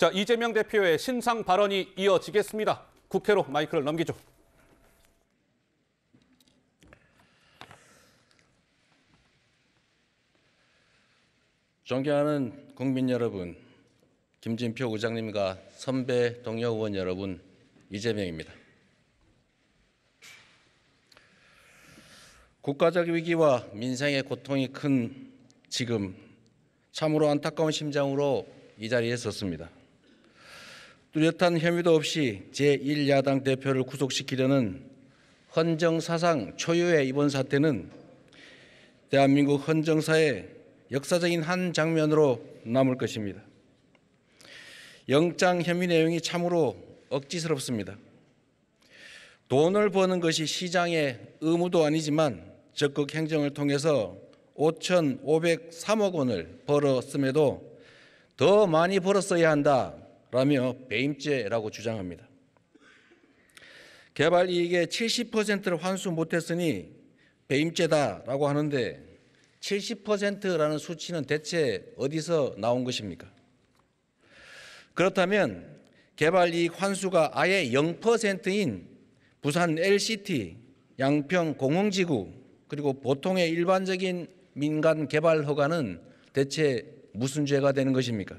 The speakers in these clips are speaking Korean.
자, 이재명 대표의 신상 발언이 이어지겠습니다. 국회로 마이크를 넘기죠. 존경하는 국민 여러분, 김진표 의장님과 선배 동료 의원 여러분, 이재명입니다. 국가적 위기와 민생의 고통이 큰 지금 참으로 안타까운 심정으로 이 자리에 섰습니다. 뚜렷한 혐의도 없이 제1야당 대표를 구속시키려는 헌정사상 초유의 이번 사태는 대한민국 헌정사의 역사적인 한 장면으로 남을 것입니다. 영장 혐의 내용이 참으로 억지스럽습니다. 돈을 버는 것이 시장의 의무도 아니지만 적극 행정을 통해서 5,503억 원을 벌었음에도 더 많이 벌었어야 한다 라며 배임죄라고 주장합니다. 개발 이익의 70%를 환수 못했으니 배임죄다라고 하는데 70%라는 수치는 대체 어디서 나온 것입니까? 그렇다면 개발 이익 환수가 아예 0%인 부산 LCT, 양평 공흥지구 그리고 보통의 일반적인 민간 개발 허가는 대체 무슨 죄가 되는 것입니까?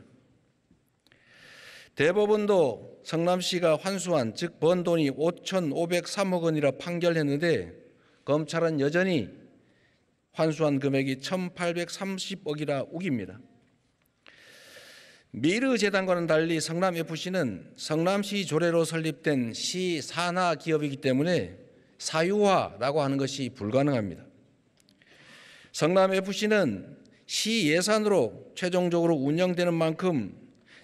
대법원도 성남시가 환수한 즉 번 돈이 5,503억 원이라 판결했는데 검찰은 여전히 환수한 금액이 1,830억이라 우깁니다. 미르 재단과는 달리 성남 FC는 성남시 조례로 설립된 시 산하 기업이기 때문에 사유화라고 하는 것이 불가능합니다. 성남 FC는 시 예산으로 최종적으로 운영되는 만큼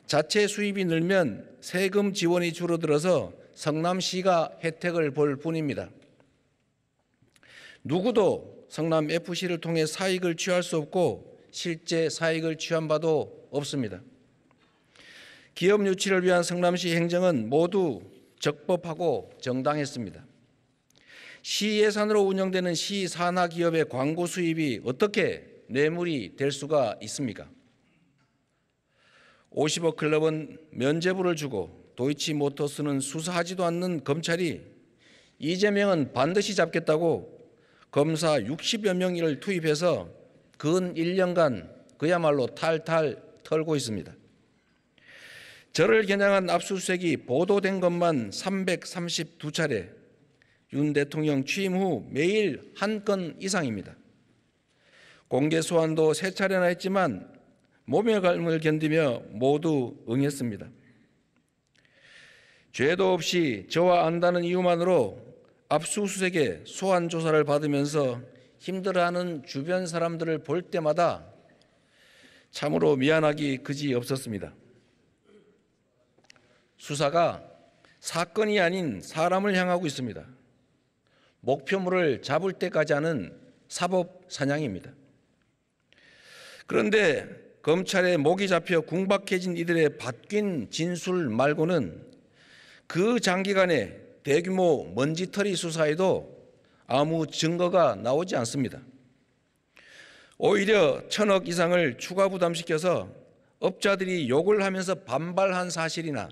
자체 수입이 늘면 세금 지원이 줄어들어서 성남시가 혜택을 볼 뿐입니다. 누구도 성남 FC를 통해 사익을 취할 수 없고 실제 사익을 취한 바도 없습니다. 기업 유치를 위한 성남시 행정은 모두 적법하고 정당했습니다. 시 예산으로 운영되는 시 산하 기업의 광고 수입이 어떻게 뇌물이 될 수가 있습니까? 50억 클럽은 면제부를 주고 도이치 모터스는 수사하지도 않는 검찰이 이재명은 반드시 잡겠다고 검사 60여 명을 투입해서 근 1년간 그야말로 탈탈 털고 있습니다. 저를 겨냥한 압수수색이 보도된 것만 332차례 윤 대통령 취임 후 매일 한 건 이상입니다. 공개 소환도 세 차례나 했지만 몸의 갈 감을 견디며 모두 응했습니다. 죄도 없이 저와 안다는 이유만으로 압수수색에 소환 조사를 받으면서 힘들어하는 주변 사람들을 볼 때마다 참으로 미안하기 그지 없었습니다. 수사가 사건이 아닌 사람을 향하고 있습니다. 목표물을 잡을 때까지 하는 사법 사냥입니다. 그런데 검찰에 목이 잡혀 궁박해진 이들의 바뀐 진술 말고는 그 장기간의 대규모 먼지털이 수사에도 아무 증거가 나오지 않습니다. 오히려 천억 이상을 추가 부담시켜서 업자들이 욕을 하면서 반발한 사실이나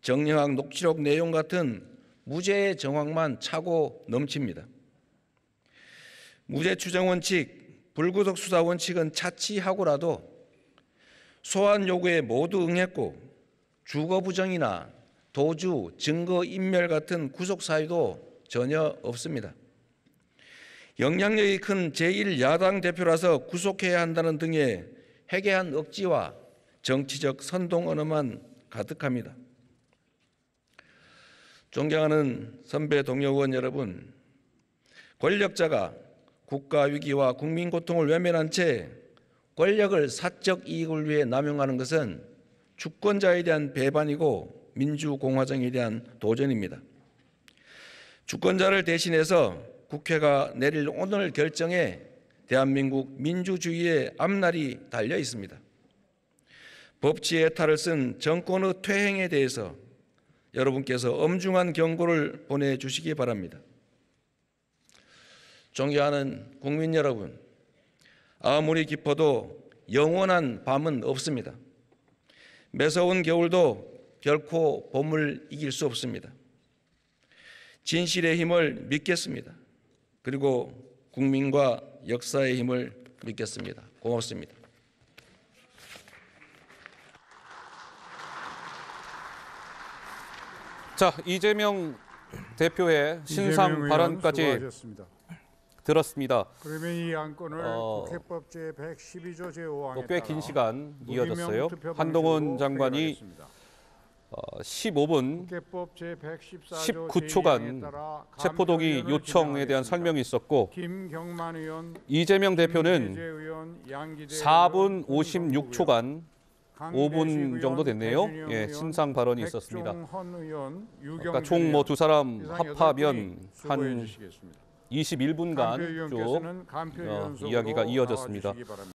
정영학 녹취록 내용 같은 무죄의 정황만 차고 넘칩니다. 무죄 추정 원칙, 불구속 수사 원칙은 차치하고라도 소환 요구에 모두 응했고 주거 부정이나 도주, 증거 인멸 같은 구속 사유도 전혀 없습니다. 영향력이 큰 제1야당 대표라서 구속해야 한다는 등의 해괴한 억지와 정치적 선동 언어만 가득합니다. 존경하는 선배 동료 의원 여러분, 권력자가 국가 위기와 국민 고통을 외면한 채 권력을 사적 이익을 위해 남용하는 것은 주권자에 대한 배반이고 민주공화정에 대한 도전입니다. 주권자를 대신해서 국회가 내릴 오늘 결정에 대한민국 민주주의의 앞날이 달려 있습니다. 법치의 탈을 쓴 정권의 퇴행에 대해서 여러분께서 엄중한 경고를 보내주시기 바랍니다. 존경하는 국민 여러분, 아무리 깊어도 영원한 밤은 없습니다. 매서운 겨울도 결코 봄을 이길 수 없습니다. 진실의 힘을 믿겠습니다. 그리고 국민과 역사의 힘을 믿겠습니다. 고맙습니다. 자, 이재명 대표의 신상 발언까지 수고하셨습니다. 들었습니다. 그러면 이 안건을 어, 국회법 제 112조 제 5항에 꽤긴 시간 이어졌어요. 한동훈 장관이 어, 15분 19초간 체포동의 요청에 대한 설명이 있었고 이재명 대표는 4분 56초간 5분 정도 됐네요. 예, 신상 발언이 있었습니다. 그러니까 총 뭐 두 사람 합하면 한 21분간 쭉 어, 이야기가 이어졌습니다.